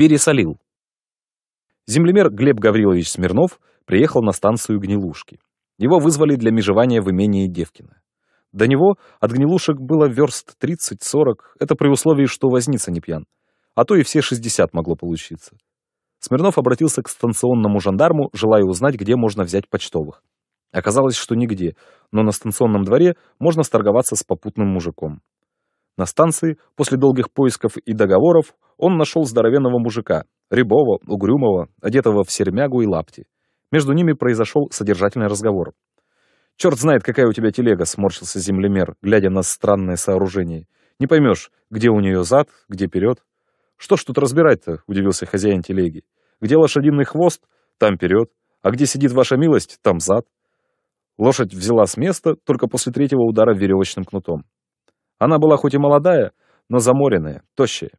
Пересолил. Землемер Глеб Гаврилович Смирнов приехал на станцию Гнилушки. Его вызвали для межевания в имении Девкина. До него от Гнилушек было верст 30-40, это при условии, что возница не пьян. А то и все 60 могло получиться. Смирнов обратился к станционному жандарму, желая узнать, где можно взять почтовых. Оказалось, что нигде, но на станционном дворе можно сторговаться с попутным мужиком. На станции, после долгих поисков и договоров, он нашел здоровенного мужика, рябого, угрюмого, одетого в сермягу и лапти. Между ними произошел содержательный разговор. «Черт знает, какая у тебя телега», — сморщился землемер, глядя на странное сооружение. «Не поймешь, где у нее зад, где вперед». «Что ж тут разбирать-то?» — удивился хозяин телеги. «Где лошадиный хвост? Там вперед. А где сидит ваша милость? Там зад». Лошадь взяла с места только после третьего удара веревочным кнутом. Она была хоть и молодая, но заморенная, тощая.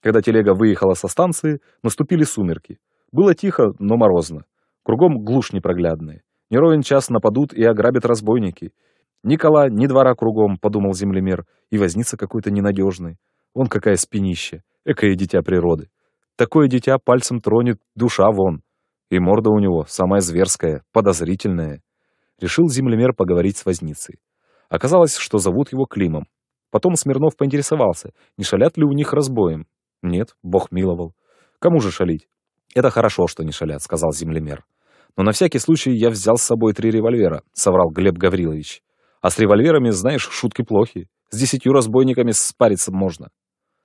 Когда телега выехала со станции, наступили сумерки. Было тихо, но морозно. Кругом глушь непроглядная. Не ровен час нападут и ограбят разбойники. Никола кола, ни двора кругом, подумал землемер, и возница какой-то ненадежный. Он какая спинища, экое дитя природы. Такое дитя пальцем тронет, душа вон. И морда у него самая зверская, подозрительная. Решил землемер поговорить с возницей. Оказалось, что зовут его Климом. Потом Смирнов поинтересовался, не шалят ли у них разбоем. Нет, бог миловал. Кому же шалить? Это хорошо, что не шалят, сказал землемер. Но на всякий случай я взял с собой три револьвера, соврал Глеб Гаврилович. А с револьверами, знаешь, шутки плохи. С десятью разбойниками спариться можно.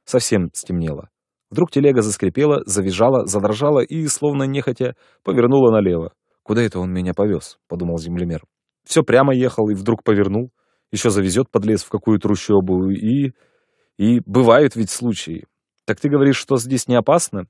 Совсем стемнело. Вдруг телега заскрипела, завизжала, задрожала и, словно нехотя, повернула налево. «Куда это он меня повез?» — подумал землемер. Все прямо ехал и вдруг повернул еще завезет под лес в какую трущобу, и... И бывают ведь случаи. Так ты говоришь, что здесь не опасно?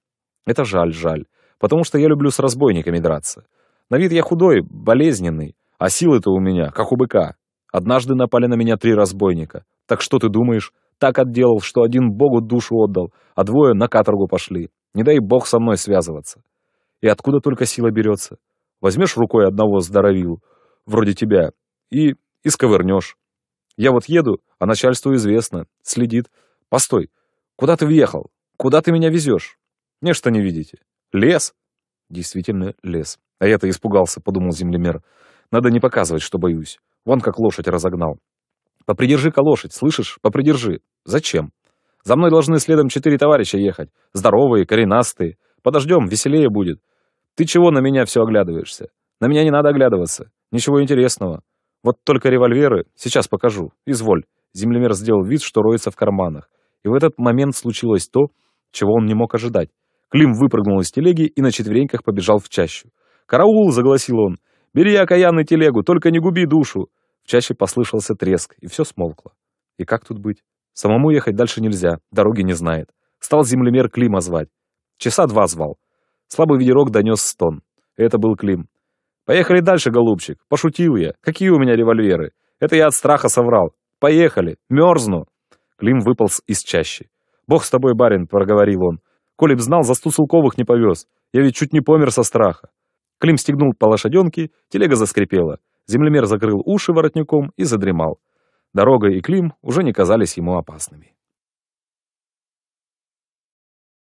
Это жаль, жаль. Потому что я люблю с разбойниками драться. На вид я худой, болезненный, а силы-то у меня, как у быка. Однажды напали на меня три разбойника. Так что ты думаешь? Так отделал, что один богу душу отдал, а двое на каторгу пошли. Не дай бог со мной связываться. И откуда только сила берется? Возьмешь рукой одного здоровил, вроде тебя, и, и сковырнешь. Я вот еду, а начальству известно, следит. Постой, куда ты въехал? Куда ты меня везешь? Нечто не видите. Лес? Действительно, лес. А я-то испугался, подумал землемер. Надо не показывать, что боюсь. Вон как лошадь разогнал. Попридержи-ка лошадь, слышишь? Попридержи. Зачем? За мной должны следом четыре товарища ехать. Здоровые, коренастые. Подождем, веселее будет. Ты чего на меня все оглядываешься? На меня не надо оглядываться. Ничего интересного. Вот только револьверы, сейчас покажу, изволь. Землемер сделал вид, что роется в карманах. И в этот момент случилось то, чего он не мог ожидать. Клим выпрыгнул из телеги и на четвереньках побежал в чащу. «Караул!» — загласил он. «Бери окаянный телегу, только не губи душу!» В чаще послышался треск, и все смолкло. И как тут быть? Самому ехать дальше нельзя, дороги не знает. Стал землемер Клима звать. Часа два звал. Слабый ведерок донес стон. Это был Клим. Поехали дальше, голубчик. Пошутил я. Какие у меня револьверы? Это я от страха соврал. Поехали. Мерзну. Клим выполз из чащи. «Бог с тобой, барин», — проговорил он. «Коли б знал, за Стусулковых не повез. Я ведь чуть не помер со страха». Клим стегнул по лошаденке, телега заскрипела. Землемер закрыл уши воротником и задремал. Дорога и Клим уже не казались ему опасными.